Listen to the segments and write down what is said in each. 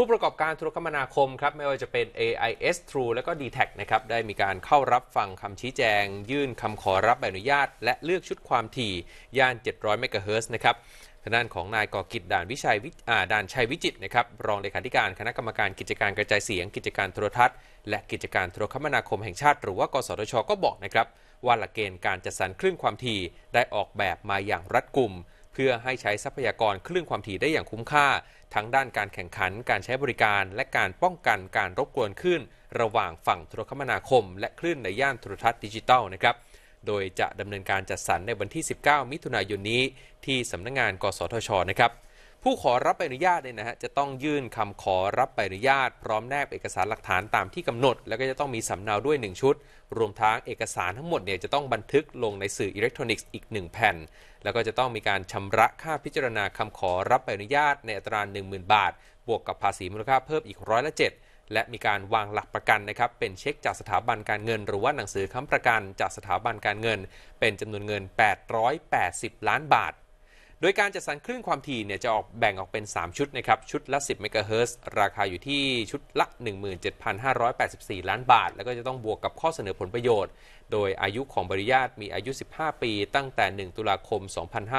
ผู้ประกอบการโทรคมนาคมครับไม่ว่าจะเป็น AIS True และก็ d t a c นะครับ ได้มีการเข้ารับฟังคำชี้แจง ยื่นคำขอรับใบอนุญาต และเลือกชุดความถี่ ย่าน 700 เมกะเฮิร์นะครับทางด้านของนายกอกิจด่านวิชัยวิด่านชัยวิจิตนะครับ รองเลขาธิการคณะกรรมการกิจการกระจายเสียง กิจการโทรทัศน์ และกิจการโทรคมนาคมแห่งชาติ หรือว่ากสทช ก็บอกนะครับว่าหลักเกณฑ์การจัดสรรคลื่นความถี่ได้ออกแบบมาอย่างรัดกุมพื่อให้ใช้ทรัพยากรคลื่นความถี่ได้อย่างคุ้มค่า ทั้งด้านการแข่งขันการใช้บริการ และการป้องกันการรบกวนคลื่นระหว่างฝั่งโทรคมนาคม และคลื่นในย่านโทรทัศน์ดิจิทัลนะครับโดยจะดำเนินการจัดสรรในวันที่ 19 มิถุนายนนี้ ที่สำนักงงาน กสทชนะครับผู้ขอรับใบอนุญาตเนี่ยนะฮะจะต้องยื่นคำขอรับใบอนุญาต พร้อมแนบเอกสารหลักฐานตามที่กำหนด แล้วก็จะต้องมีสำเนาด้วย 1 ชุด รวมทั้งเอกสารทั้งหมดเนี่ยจะต้องบันทึกลงในสื่ออิเล็กทรอนิกส์อีก 1 แผ่น แล้วก็จะต้องมีการชำระค่าพิจารณาคำขอรับใบอนุญาตในอัตราหนห0 0่นบาท บวกกับภาษีมูลค่าเพิ่มอีกร้อยละเจ็ดและมีการวางหลักประกันนะครับเป็นเช็คจากสถาบันการเงินหรือว่าหนังสือค้ำประกันจากสถาบันการเงิน เป็นจำนวนเงิน 880 ล้านบาทโดยการจัดสรรคลื่นความถี่เนี่ยจะออกแบ่งออกเป็น 3 ชุดนะครับ ชุดละ 10เมกะเฮิร์ราคาอยู่ที่ชุดละ 17,584 ล้านบาท แล้วก็จะต้องบวกกับข้อเสนอผลประโยชน์ โดยอายุของบริญาตมีอายุ 15 ปีตั้งแต่ 1 ตุลาคม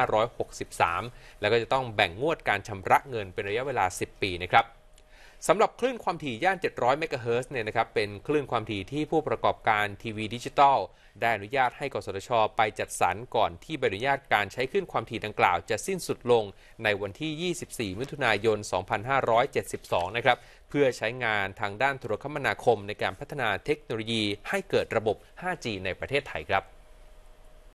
2563 แล้วก็จะต้องแบ่งงวดการชำระเงินเป็นระยะเวลา 10 ปีนะครับสำหรับคลื่นความถี่ย่าน 700 เมกะเฮิร์เนี่ยนะครับเป็นคลื่นความถี่ที่ผู้ประกอบการทีวีดิจิตอลได้อนุญาตให้กสทช ไปจัดสรรก่อนที่ใบอนุญาตการใช้คลื่นความถี่ดังกล่าว จะสิ้นสุดลงในวันที่ 24 มิถุนายน 2572 นะครับ เพื่อใช้งานทางด้านโทรคมนาคมในการพัฒนาเทคโนโลยีให้เกิดระบบ 5G ในประเทศไทยครับ